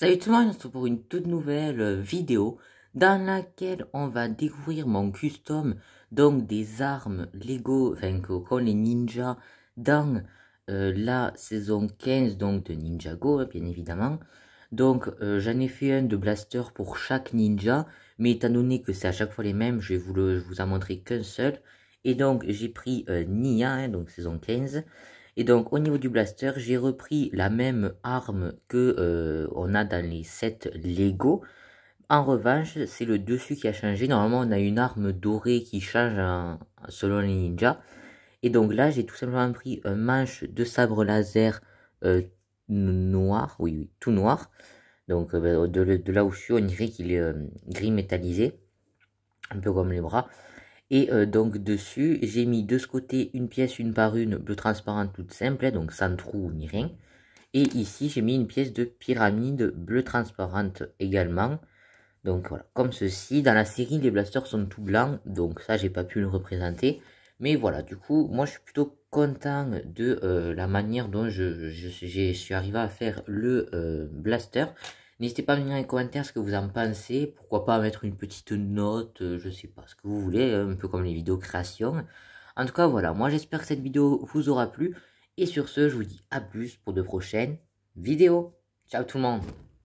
Salut tout le monde, on se retrouve pour une toute nouvelle euh, vidéo dans laquelle on va découvrir mon custom, donc des armes Lego, enfin qu'ont les ninjas dans euh, la saison 15 donc de Ninjago, hein, bien évidemment. Donc euh, j'en ai fait un de blaster pour chaque ninja, mais étant donné que c'est à chaque fois les mêmes, je vais vous, vous en montrer qu'un seul. Et donc, j'ai pris euh, Nia, hein, donc saison 15. Et donc, au niveau du blaster, j'ai repris la même arme que euh, on a dans les 7 Lego. En revanche, c'est le dessus qui a changé. Normalement, on a une arme dorée qui change selon les ninjas. Et donc là, j'ai tout simplement pris un manche de sabre laser euh, noir, oui, oui, tout noir. Donc de, de, là où je suis, on dirait qu'il est gris métallisé, un peu comme les bras. Et euh, donc dessus, j'ai mis de ce côté une pièce une par une, bleu transparente, toute simple, hein, donc sans trou ni rien. Et ici, j'ai mis une pièce de pyramide bleu transparente également. Donc voilà, comme ceci. Dans la série, les blasters sont tout blancs, donc ça, j'ai pas pu le représenter. Mais voilà, du coup, moi, je suis plutôt content de euh, la manière dont je, suis arrivé à faire le euh, blaster. N'hésitez pas à me dire dans les commentaires ce que vous en pensez. Pourquoi pas mettre une petite note, euh, je sais pas, ce que vous voulez, hein, un peu comme les vidéos création. En tout cas, voilà. Moi, j'espère que cette vidéo vous aura plu. Et sur ce, je vous dis à plus pour de prochaines vidéos. Ciao tout le monde